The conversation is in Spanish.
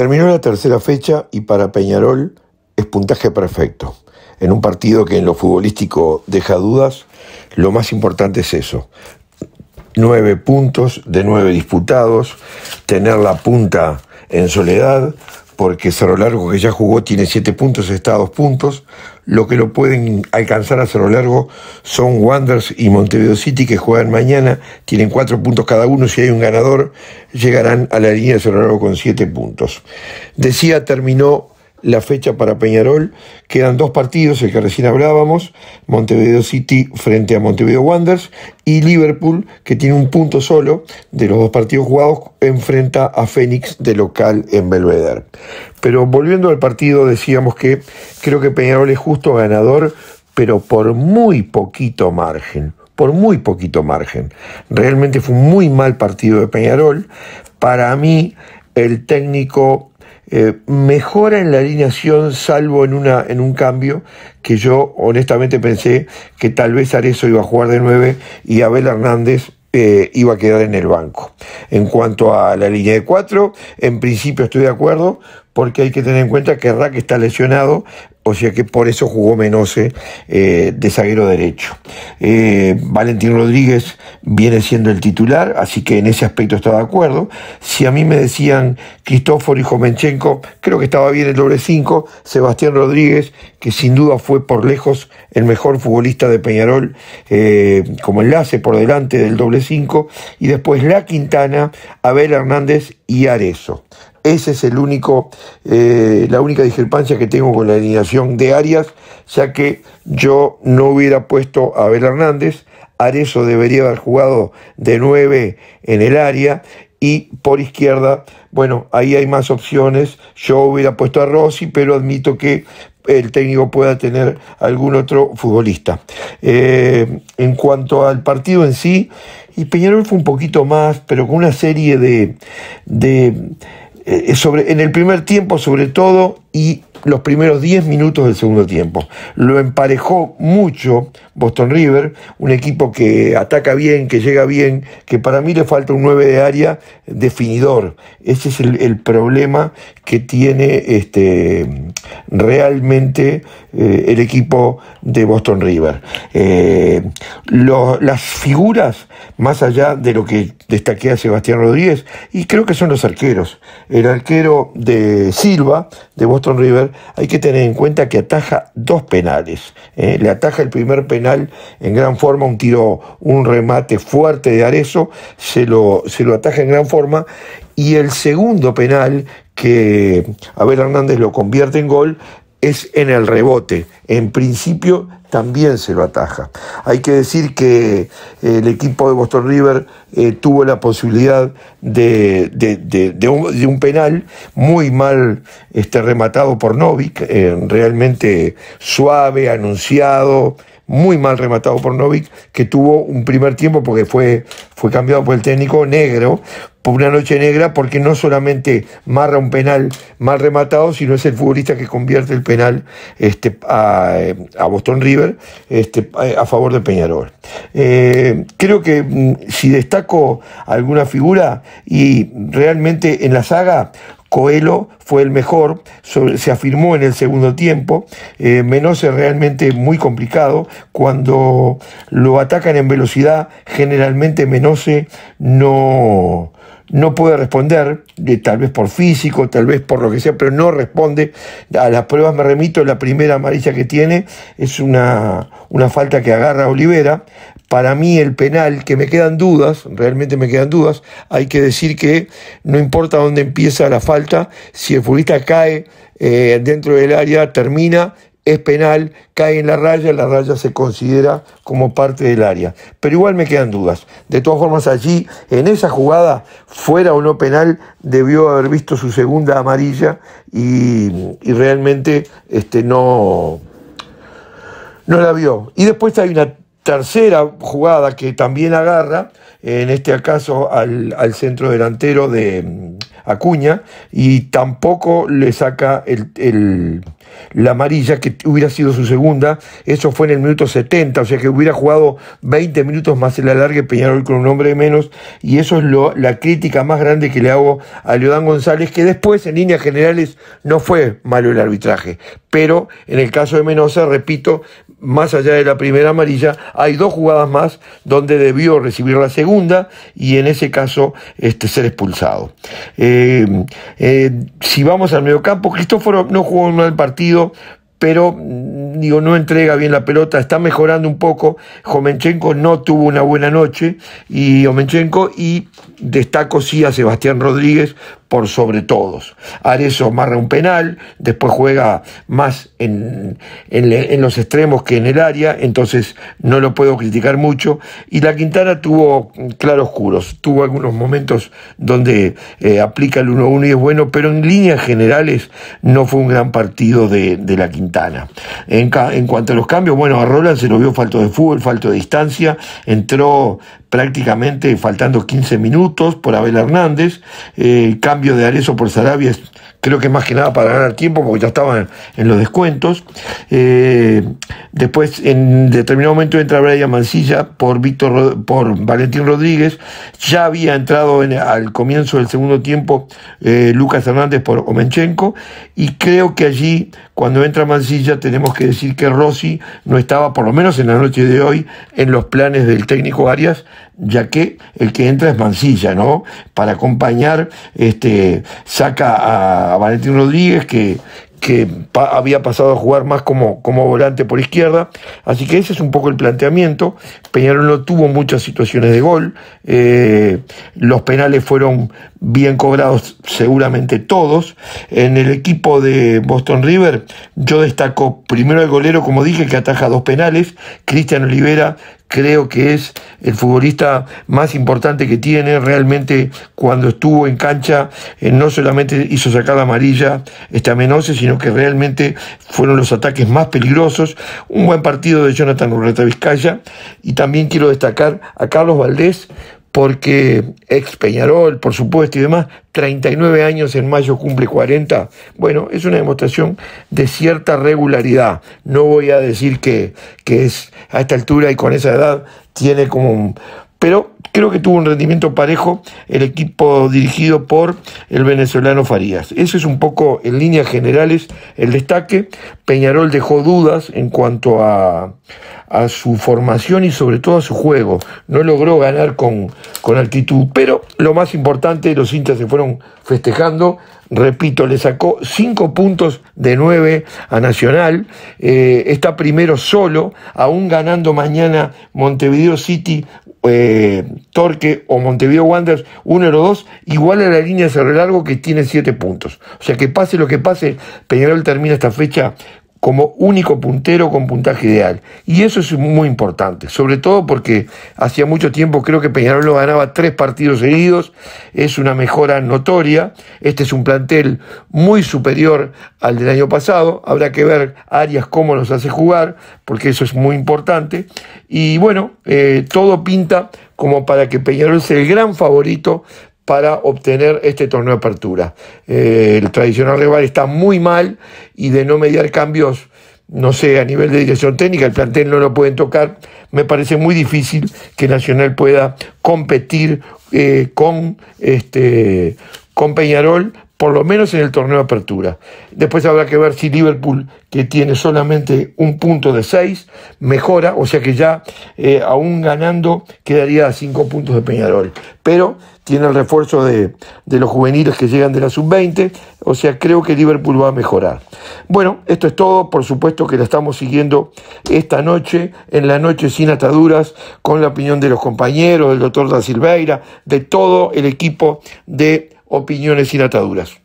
Terminó la tercera fecha y para Peñarol es puntaje perfecto. En un partido que en lo futbolístico deja dudas, lo más importante es eso. Nueve puntos de nueve disputados, tener la punta en soledad, porque Cerro Largo, que ya jugó, tiene 7 puntos, está a 2 puntos. Lo que lo pueden alcanzar a Cerro Largo son Wanders y Montevideo City, que juegan mañana, tienen 4 puntos cada uno. Si hay un ganador, llegarán a la línea de Cerro Largo con 7 puntos. Decía, terminó la fecha para Peñarol. Quedan dos partidos, el que recién hablábamos, Montevideo City frente a Montevideo Wanderers y Liverpool, que tiene un punto solo de los dos partidos jugados, enfrenta a Fénix de local en Belvedere. Pero volviendo al partido, decíamos que creo que Peñarol es justo ganador, pero por muy poquito margen por muy poquito margen. Realmente fue un muy mal partido de Peñarol. Para mí, el técnico eh, mejora en la alineación salvo en, una, en un cambio que yo honestamente pensé que tal vez Arezo iba a jugar de 9 y Abel Hernández eh, iba a quedar en el banco. En cuanto a la línea de 4, en principio estoy de acuerdo, porque hay que tener en cuenta que Rack está lesionado, o sea que por eso jugó Menose eh, de zaguero derecho. Eh, Valentín Rodríguez viene siendo el titular, así que en ese aspecto está de acuerdo. Si a mí me decían Cristóforo y Jomenchenko, creo que estaba bien el doble 5, Sebastián Rodríguez, que sin duda fue por lejos el mejor futbolista de Peñarol eh, como enlace por delante del doble 5, y después La Quintana, Abel Hernández y Arezo. Esa es el único, eh, la única discrepancia que tengo con la alineación de Arias, ya que yo no hubiera puesto a Abel Hernández, Arezo debería haber jugado de 9 en el área y por izquierda, bueno, ahí hay más opciones. Yo hubiera puesto a Rossi, pero admito que el técnico pueda tener algún otro futbolista. Eh, en cuanto al partido en sí, y Peñarol fue un poquito más, pero con una serie de eh, sobre, en el primer tiempo sobre todo y los primeros 10 minutos del segundo tiempo. Lo emparejó mucho Boston River, un equipo que ataca bien, que llega bien, que para mí le falta un 9 de área definidor. Ese es el, problema que tiene este, realmente eh, el equipo de Boston River. Eh, las figuras, más allá de lo que destaqué a Sebastián Rodríguez, y creo que son los arqueros. El arquero de Silva, de Boston River, hay que tener en cuenta que ataja dos penales. ¿eh? le ataja el primer penal en gran forma, un tiro, un remate fuerte de Arezo, se lo, se lo ataja en gran forma. Y el segundo penal, que Abel Hernández lo convierte en gol, es en el rebote. En principio también se lo ataja. Hay que decir que eh, el equipo de Boston River eh, tuvo la posibilidad de, un, penal muy mal este, rematado por Novik, eh, realmente suave, anunciado, muy mal rematado por Novik, que tuvo un primer tiempo porque fue, fue cambiado por el técnico negro, por una noche negra porque no solamente marra un penal mal rematado, sino es el futbolista que convierte el penal este, a, eh, Boston River este, a, favor de Peñarol. Eh, creo que mm, si destaco alguna figura y realmente en la saga Coelho fue el mejor, se afirmó en el segundo tiempo. Eh, realmente muy complicado. Cuando lo atacan en velocidad, generalmente Menose no, no puede responder, tal vez por físico, tal vez por lo que sea, pero no responde. A las pruebas me remito, la primera amarilla que tiene es una, una falta que agarra a Olivera. Para mí el penal, que me quedan dudas, realmente me quedan dudas, hay que decir que no importa dónde empieza la falta, si el futbolista cae eh, dentro del área, termina, es penal, cae en la raya, la raya se considera como parte del área. Pero igual me quedan dudas. De todas formas, allí, en esa jugada, fuera o no penal, debió haber visto su segunda amarilla y, realmente este, no, no la vio. Y después hay una tercera jugada que también agarra, en este caso al, al centro delantero de Acuña y tampoco le saca el, la amarilla que hubiera sido su segunda. Eso fue en el minuto 70, o sea que hubiera jugado 20 minutos más el alargue Peñarol con un hombre de menos. Y eso es lo, la crítica más grande que le hago a Leodán González, que después en líneas generales no fue malo el arbitraje. Pero en el caso de Menosa, repito, más allá de la primera amarilla, hay dos jugadas más donde debió recibir la segunda y en ese caso este, ser expulsado. Eh, eh, si vamos al mediocampo, Cristóforo no jugó mal el partido, pero mm, digo, no entrega bien la pelota, está mejorando un poco. Jomenchenko no tuvo una buena noche y y destaco sí a Sebastián Rodríguez por sobre todos. Arezo marra un penal, después juega más en, los extremos que en el área, entonces no lo puedo criticar mucho. Y la Quintana tuvo claroscuros, tuvo algunos momentos donde eh, aplica el 1-1 y es bueno, pero en líneas generales no fue un gran partido de, la Quintana. En, en, cuanto a los cambios, bueno, a Roland se lo vio falto de fútbol, falto de distancia, entró prácticamente faltando 15 minutos por Abel Hernández. Eh, el cambio de Arezo por Sarabia creo que más que nada para ganar tiempo porque ya estaban en los descuentos. Eh, Después, en determinado momento entra Brian Mancilla por, Víctor, Valentín Rodríguez. Ya había entrado en, al comienzo del segundo tiempo eh, Lucas Hernández por Omenchenko. Y creo que allí, cuando entra Mancilla, tenemos que decir que Rossi no estaba, por lo menos en la noche de hoy, en los planes del técnico Arias, ya que el que entra es Mancilla, ¿no? Para acompañar, este, saca a Valentín Rodríguez, que, que había pasado a jugar más como, como volante por izquierda. Así que ese es un poco el planteamiento. Peñarol no tuvo muchas situaciones de gol. Eh, los penales fueron bien cobrados seguramente todos. En el equipo de Boston River yo destaco primero al golero, como dije, que ataja dos penales, Cristian Olivera creo que es el futbolista más importante que tiene. Realmente cuando estuvo en cancha eh, no solamente hizo sacar la amarilla Menose, sino que realmente fueron los ataques más peligrosos. Un buen partido de Jonathan Urreta Vizcaya. Y también quiero destacar a Carlos Valdés porque ex Peñarol, por supuesto, y demás, 39 años en mayo cumple 40. Bueno, es una demostración de cierta regularidad. No voy a decir que, que es a esta altura y con esa edad tiene como pero creo que tuvo un rendimiento parejo el equipo dirigido por el venezolano Farías. Ese es un poco en líneas generales el destaque. Peñarol dejó dudas en cuanto a, su formación y sobre todo a su juego. No logró ganar con, con altitud, pero lo más importante, los hinchas se fueron festejando repito, le sacó 5 puntos de 9 a Nacional, eh, está primero solo, aún ganando mañana Montevideo City. Eh, Torque o Montevideo Wanderers 1 2, igual a la línea de cerro largo que tiene 7 puntos. O sea que pase lo que pase, Peñarol termina esta fecha como único puntero con puntaje ideal. Y eso es muy importante, sobre todo porque hacía mucho tiempo creo que Peñarol lo ganaba tres partidos seguidos, es una mejora notoria, este es un plantel muy superior al del año pasado, habrá que ver áreas cómo los hace jugar, porque eso es muy importante, y bueno, eh, todo pinta como para que Peñarol sea el gran favorito para obtener este torneo de apertura. Eh, el tradicional rival está muy mal y de no mediar cambios, no sé, a nivel de dirección técnica, el plantel no lo pueden tocar, me parece muy difícil que Nacional pueda competir eh, con, este, con Peñarol por lo menos en el torneo de apertura. Después habrá que ver si Liverpool, que tiene solamente un punto de 6... mejora, o sea que ya eh, aún ganando quedaría a cinco puntos de Peñarol. Pero tiene el refuerzo de, los juveniles que llegan de la sub-20, o sea, creo que Liverpool va a mejorar. Bueno, esto es todo, por supuesto que la estamos siguiendo esta noche, en la noche sin ataduras, con la opinión de los compañeros, del doctor Da Silveira, de todo el equipo de Opiniones sin Ataduras.